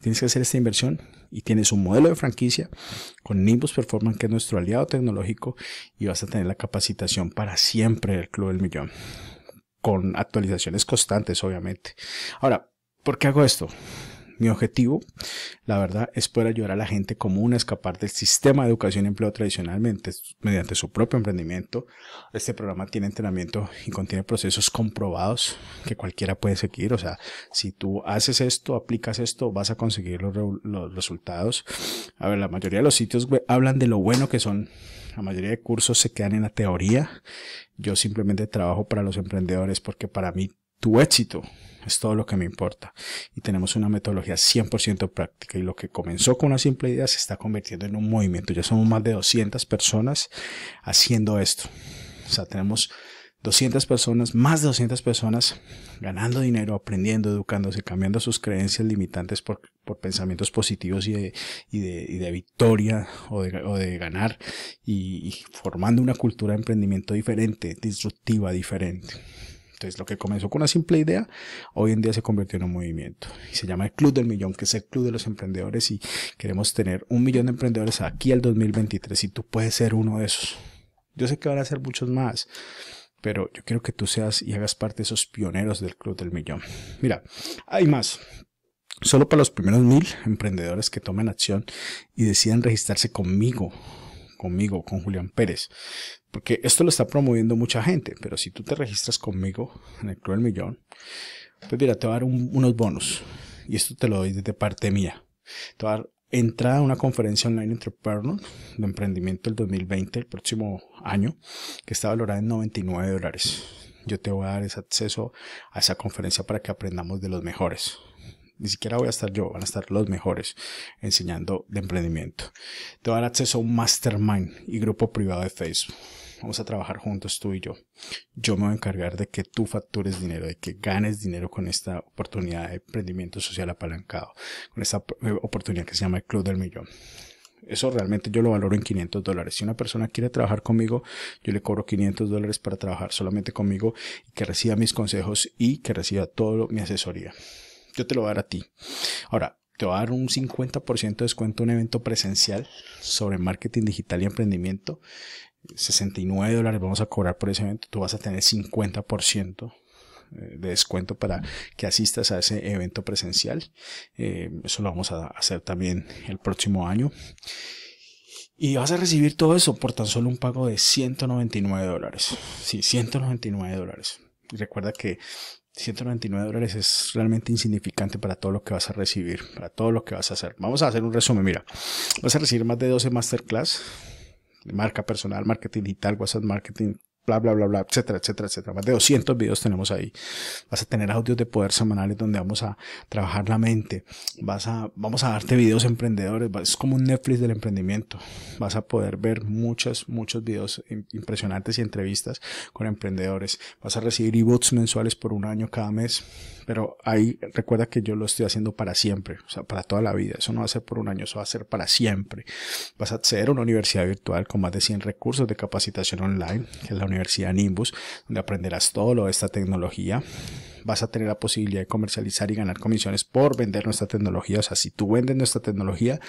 Tienes que hacer esta inversión y tienes un modelo de franquicia con Nimbus Performance, que es nuestro aliado tecnológico, y vas a tener la capacitación para siempre del Club del Millón, con actualizaciones constantes, obviamente. Ahora, ¿por qué hago esto? Mi objetivo, la verdad, es poder ayudar a la gente común a escapar del sistema de educación y empleo tradicionalmente mediante su propio emprendimiento. Este programa tiene entrenamiento y contiene procesos comprobados que cualquiera puede seguir. O sea, si tú haces esto, aplicas esto, vas a conseguir los, resultados. A ver, la mayoría de los sitios hablan de lo bueno que son. La mayoría de cursos se quedan en la teoría. Yo simplemente trabajo para los emprendedores porque para mí tu éxito es todo lo que me importa. Y tenemos una metodología 100% práctica y lo que comenzó con una simple idea se está convirtiendo en un movimiento. Ya somos más de 200 personas haciendo esto. O sea, tenemos 200 personas, más de 200 personas ganando dinero, aprendiendo, educándose, cambiando sus creencias limitantes por, pensamientos positivos y de, victoria o de, ganar y formando una cultura de emprendimiento diferente, disruptiva, diferente. Entonces, lo que comenzó con una simple idea, hoy en día se convirtió en un movimiento. Y se llama el Club del Millón, que es el Club de los Emprendedores. Y queremos tener un millón de emprendedores aquí el 2023. Y tú puedes ser uno de esos. Yo sé que van a ser muchos más. Pero yo quiero que tú seas y hagas parte de esos pioneros del Club del Millón. Mira, hay más. Solo para los primeros mil emprendedores que tomen acción y decidan registrarse conmigo, conmigo, con Julián Pérez porque esto lo está promoviendo mucha gente, pero si tú te registras conmigo en el Club Millón, pues mira, te voy a dar unos bonos y esto te lo doy desde parte mía. Te voy a dar entrada a una conferencia online entrepreneur de emprendimiento el 2020, el próximo año, que está valorada en 99 dólares. Yo te voy a dar ese acceso a esa conferencia para que aprendamos de los mejores. Ni siquiera voy a estar yo, van a estar los mejores enseñando de emprendimiento. Te voy a dar acceso a un mastermind y grupo privado de Facebook vamos a trabajar juntos tú y yo. Yo me voy a encargar de que tú factures dinero, de que ganes dinero con esta oportunidad de emprendimiento social apalancado, con esta eh, oportunidad que se llama el Club del Millón. Eso realmente yo lo valoro en 500 dólares. Si una persona quiere trabajar conmigo, yo le cobro 500 dólares para trabajar solamente conmigo y que reciba mis consejos y que reciba toda mi asesoría. Yo te lo voy a dar a ti. Ahora, te voy a dar un 50% de descuento en un evento presencial sobre marketing digital y emprendimiento 69 dólares vamos a cobrar por ese evento, tú vas a tener 50% eh, de descuento para que asistas a ese evento presencial. Eh, eso lo vamos a hacer también el próximo año. Y vas a recibir todo eso por tan solo un pago de 199 dólares. Sí, 199 dólares. Y recuerda que 199 dólares es realmente insignificante para todo lo que vas a recibir, para todo lo que vas a hacer. Vamos a hacer un resumen. Mira, vas a recibir más de 12 masterclass marca personal, marketing digital, WhatsApp marketing, bla, bla, bla, bla, etcétera, etcétera, etcétera. Más de 200 videos tenemos ahí. Vas a tener audios de poder semanales donde vamos a trabajar la mente. Vas a, vamos a darte videos emprendedores. Es como un Netflix del emprendimiento. Vas a poder ver muchos, muchos videos impresionantes y entrevistas con emprendedores. Vas a recibir ebooks mensuales por un año cada mes pero ahí recuerda que yo lo estoy haciendo para siempre, o sea, para toda la vida. Eso no va a ser por un año, eso va a ser para siempre. Vas a acceder a una universidad virtual con más de 100 recursos de capacitación online, que es la Universidad Nimbus, donde aprenderás todo lo de esta tecnología vas a tener la posibilidad de comercializar y ganar comisiones por vender nuestra tecnología. O sea, si tú vendes nuestra tecnología,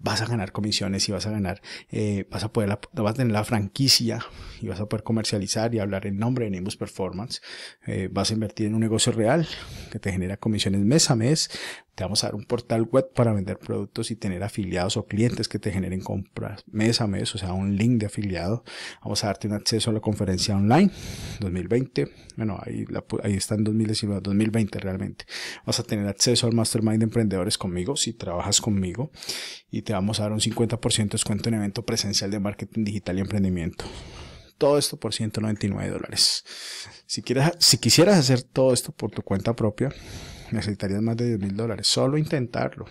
vas a ganar comisiones y vas a ganar, eh, vas a poder, vas a tener la franquicia y vas a poder comercializar y hablar en nombre de Nimbus Performance. Eh, vas a invertir en un negocio real que te genera comisiones mes a mes vamos a dar un portal web para vender productos y tener afiliados o clientes que te generen compras mes a mes, o sea, un link de afiliado. Vamos a darte un acceso a la conferencia online 2020. Bueno, ahí, ahí está en 2019, 2020 realmente. Vas a tener acceso al Mastermind de Emprendedores conmigo si trabajas conmigo y te vamos a dar un 50% de descuento en evento presencial de marketing digital y emprendimiento todo esto por 199 dólares. Si, quieres, si quisieras hacer todo esto por tu cuenta propia, necesitarías más de 10 mil dólares. Solo intentarlo,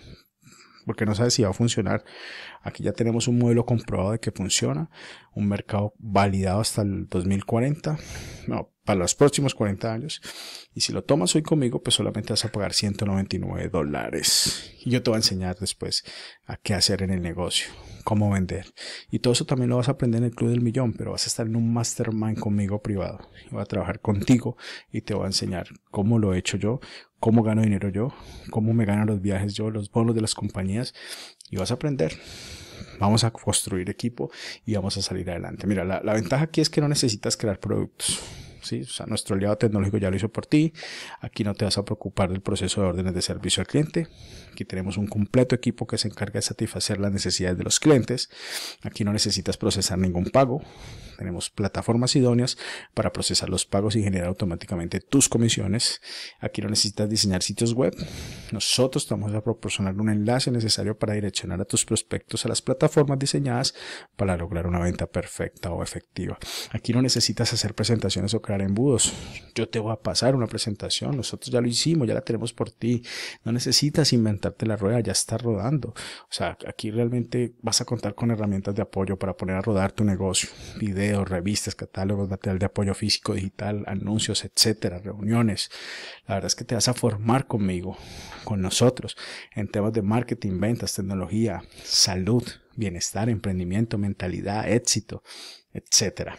porque no sabes si va a funcionar. Aquí ya tenemos un modelo comprobado de que funciona, un mercado validado hasta el 2040, no, para los próximos 40 años. Y si lo tomas hoy conmigo, pues solamente vas a pagar 199 dólares. Y yo te voy a enseñar después a qué hacer en el negocio cómo vender. Y todo eso también lo vas a aprender en el Club del Millón, pero vas a estar en un mastermind conmigo privado. Y voy a trabajar contigo y te voy a enseñar cómo lo he hecho yo, cómo gano dinero yo, cómo me ganan los viajes yo, los bonos de las compañías y vas a aprender. Vamos a construir equipo y vamos a salir adelante. Mira, la, la ventaja aquí es que no necesitas crear productos nuestro aliado tecnológico ya lo hizo por ti. Aquí no te vas a preocupar del proceso de órdenes de servicio al cliente. Aquí tenemos un completo equipo que se encarga de satisfacer las necesidades de los clientes. Aquí no necesitas procesar ningún pago. Tenemos plataformas idóneas para procesar los pagos y generar automáticamente tus comisiones. Aquí no necesitas diseñar sitios web. Nosotros te vamos a proporcionar un enlace necesario para direccionar a tus prospectos a las plataformas diseñadas para lograr una venta perfecta o efectiva. Aquí no necesitas hacer presentaciones o embudos. Yo te voy a pasar una presentación, nosotros ya lo hicimos, ya la tenemos por ti. No necesitas inventarte la rueda, ya está rodando. O sea, aquí realmente vas a contar con herramientas de apoyo para poner a rodar tu negocio. Videos, revistas, catálogos, material de apoyo físico, digital, anuncios, etcétera, reuniones. La verdad es que te vas a formar conmigo, con nosotros, en temas de marketing, ventas, tecnología, salud, bienestar, emprendimiento, mentalidad, éxito, etcétera.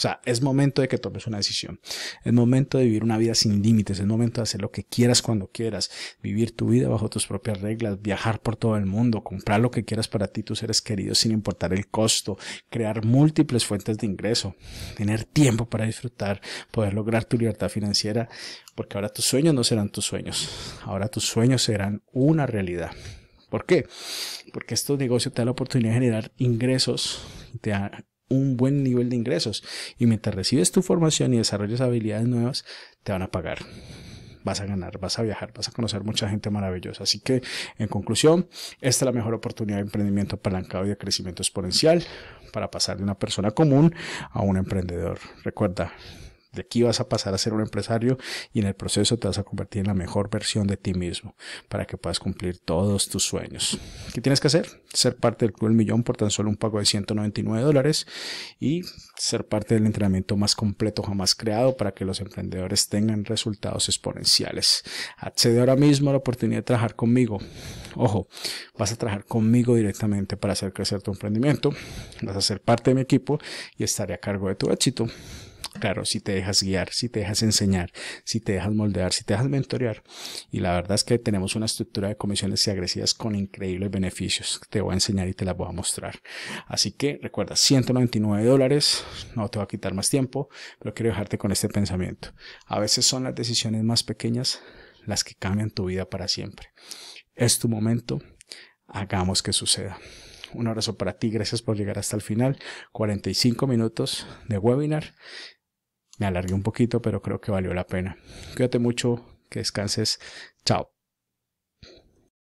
O sea, es momento de que tomes una decisión. Es momento de vivir una vida sin límites. Es momento de hacer lo que quieras cuando quieras. Vivir tu vida bajo tus propias reglas. Viajar por todo el mundo. Comprar lo que quieras para ti, tus seres queridos, sin importar el costo. Crear múltiples fuentes de ingreso. Tener tiempo para disfrutar. Poder lograr tu libertad financiera. Porque ahora tus sueños no serán tus sueños. Ahora tus sueños serán una realidad. ¿Por qué? Porque estos negocios te dan la oportunidad de generar ingresos, te un buen nivel de ingresos. Y mientras recibes tu formación y desarrollas habilidades nuevas, te van a pagar. Vas a ganar, vas a viajar, vas a conocer mucha gente maravillosa. Así que, en conclusión, esta es la mejor oportunidad de emprendimiento apalancado y de crecimiento exponencial para pasar de una persona común a un emprendedor. Recuerda, de aquí vas a pasar a ser un empresario y en el proceso te vas a convertir en la mejor versión de ti mismo para que puedas cumplir todos tus sueños. ¿Qué tienes que hacer? Ser parte del Club del Millón por tan solo un pago de 199 dólares y ser parte del entrenamiento más completo jamás creado para que los emprendedores tengan resultados exponenciales. Accede ahora mismo a la oportunidad de trabajar conmigo. Ojo, vas a trabajar conmigo directamente para hacer crecer tu emprendimiento, vas a ser parte de mi equipo y estaré a cargo de tu éxito. Claro, si te dejas guiar, si te dejas enseñar, si te dejas moldear, si te dejas mentorear. Y la verdad es que tenemos una estructura de comisiones y agresivas con increíbles beneficios. Te voy a enseñar y te las voy a mostrar. Así que recuerda, 199 dólares. No te va a quitar más tiempo, pero quiero dejarte con este pensamiento. A veces son las decisiones más pequeñas las que cambian tu vida para siempre. Es tu momento. Hagamos que suceda. Un abrazo para ti, gracias por llegar hasta el final. 45 minutos de webinar me alargué un poquito, pero creo que valió la pena. Cuídate mucho, que descanses. Chao.